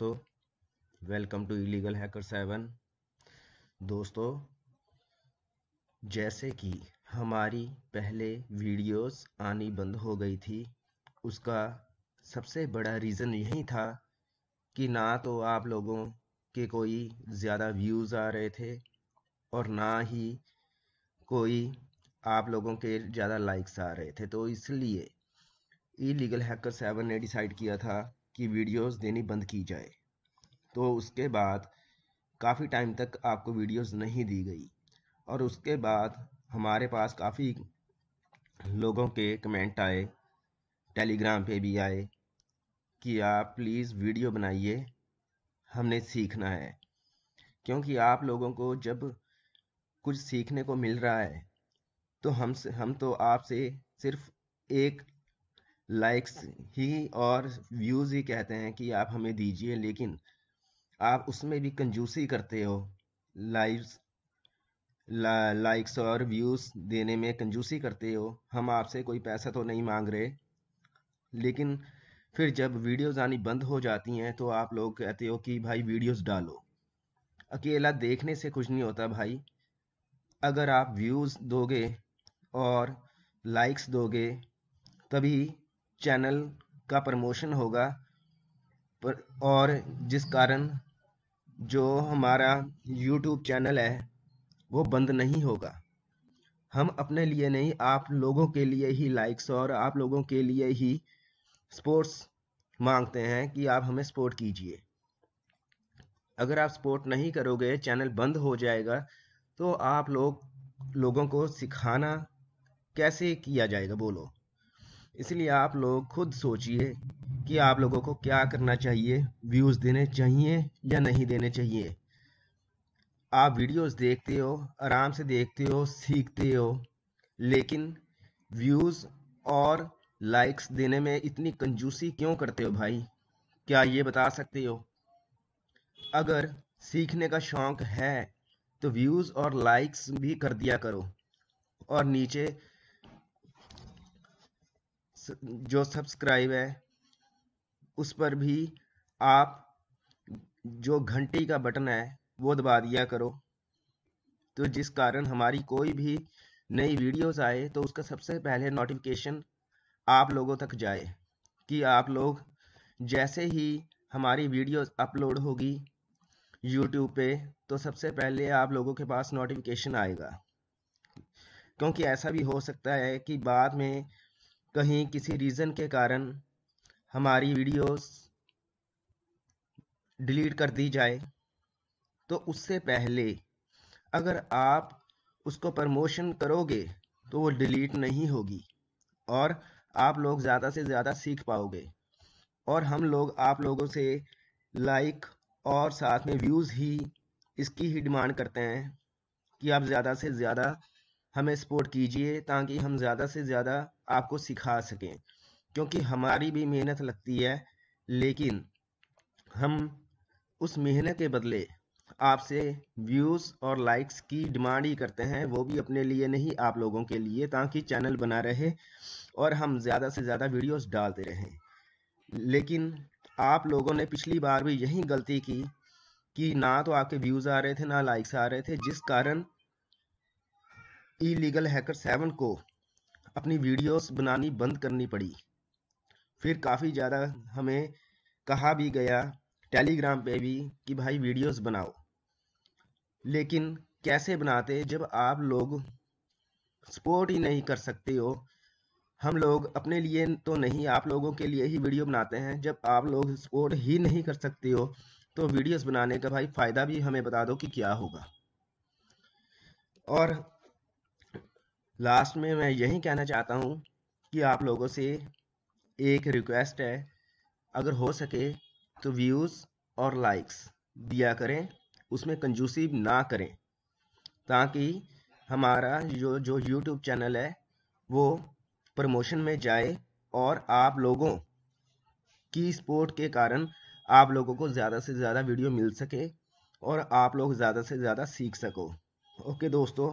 दोस्तों welcome to illegal hacker seven दोस्तों जैसे कि हमारी पहले वीडियोस आनी बंद हो गई थी उसका सबसे बड़ा रीज़न यही था कि ना तो आप लोगों के कोई ज़्यादा व्यूज़ आ रहे थे और ना ही कोई आप लोगों के ज़्यादा लाइक्स आ रहे थे तो इसलिए इलीगल हैकर सेवन ने डिसाइड किया था की वीडियोस देनी बंद की जाए तो उसके बाद काफ़ी टाइम तक आपको वीडियोस नहीं दी गई और उसके बाद हमारे पास काफ़ी लोगों के कमेंट आए टेलीग्राम पे भी आए कि आप प्लीज़ वीडियो बनाइए हमने सीखना है क्योंकि आप लोगों को जब कुछ सीखने को मिल रहा है तो हम हम तो आपसे सिर्फ एक लाइक्स ही और व्यूज़ ही कहते हैं कि आप हमें दीजिए लेकिन आप उसमें भी कंजूसी करते हो लाइव्स ला, लाइक्स और व्यूज़ देने में कंजूसी करते हो हम आपसे कोई पैसा तो नहीं मांग रहे लेकिन फिर जब वीडियोस आनी बंद हो जाती हैं तो आप लोग कहते हो कि भाई वीडियोस डालो अकेला देखने से कुछ नहीं होता भाई अगर आप व्यूज़ दोगे और लाइक्स दोगे तभी चैनल का प्रमोशन होगा पर और जिस कारण जो हमारा यूट्यूब चैनल है वो बंद नहीं होगा हम अपने लिए नहीं आप लोगों के लिए ही लाइक्स और आप लोगों के लिए ही स्पोर्ट्स मांगते हैं कि आप हमें सपोर्ट कीजिए अगर आप सपोर्ट नहीं करोगे चैनल बंद हो जाएगा तो आप लोग लोगों को सिखाना कैसे किया जाएगा बोलो इसलिए आप लोग खुद सोचिए कि आप लोगों को क्या करना चाहिए व्यूज़ देने चाहिए या नहीं देने चाहिए आप वीडियोस देखते हो आराम से देखते हो सीखते हो लेकिन व्यूज़ और लाइक्स देने में इतनी कंजूसी क्यों करते हो भाई क्या ये बता सकते हो अगर सीखने का शौक है तो व्यूज़ और लाइक्स भी कर दिया करो और नीचे जो सब्सक्राइब है उस पर भी आप जो घंटी का बटन है वो दबा दिया करो तो जिस कारण हमारी कोई भी नई वीडियोस आए तो उसका सबसे पहले नोटिफिकेशन आप लोगों तक जाए कि आप लोग जैसे ही हमारी वीडियोस अपलोड होगी यूट्यूब पे तो सबसे पहले आप लोगों के पास नोटिफिकेशन आएगा क्योंकि ऐसा भी हो सकता है कि बाद में कहीं किसी रीज़न के कारण हमारी वीडियोस डिलीट कर दी जाए तो उससे पहले अगर आप उसको प्रमोशन करोगे तो वो डिलीट नहीं होगी और आप लोग ज़्यादा से ज़्यादा सीख पाओगे और हम लोग आप लोगों से लाइक और साथ में व्यूज़ ही इसकी ही डिमांड करते हैं कि आप ज़्यादा से ज़्यादा हमें सपोर्ट कीजिए ताकि हम ज़्यादा से ज़्यादा आपको सिखा सकें क्योंकि हमारी भी मेहनत लगती है लेकिन हम उस मेहनत के बदले आपसे व्यूज़ और लाइक्स की डिमांड ही करते हैं वो भी अपने लिए नहीं आप लोगों के लिए ताकि चैनल बना रहे और हम ज़्यादा से ज़्यादा वीडियोस डालते रहें लेकिन आप लोगों ने पिछली बार भी यही गलती की कि ना तो आपके व्यूज़ आ रहे थे ना लाइक्स आ रहे थे जिस कारण इलीगल हैकर सेवन को अपनी वीडियोस बनानी बंद करनी पड़ी फिर काफ़ी ज़्यादा हमें कहा भी गया टेलीग्राम पे भी कि भाई वीडियोस बनाओ लेकिन कैसे बनाते जब आप लोग सपोर्ट ही नहीं कर सकते हो हम लोग अपने लिए तो नहीं आप लोगों के लिए ही वीडियो बनाते हैं जब आप लोग सपोर्ट ही नहीं कर सकते हो तो वीडियोस बनाने का भाई फ़ायदा भी हमें बता दो कि क्या होगा और लास्ट में मैं यही कहना चाहता हूँ कि आप लोगों से एक रिक्वेस्ट है अगर हो सके तो व्यूज़ और लाइक्स दिया करें उसमें कंजूसी ना करें ताकि हमारा जो जो यूट्यूब चैनल है वो प्रमोशन में जाए और आप लोगों की सपोर्ट के कारण आप लोगों को ज़्यादा से ज़्यादा वीडियो मिल सके और आप लोग ज़्यादा से ज़्यादा सीख सको ओके दोस्तों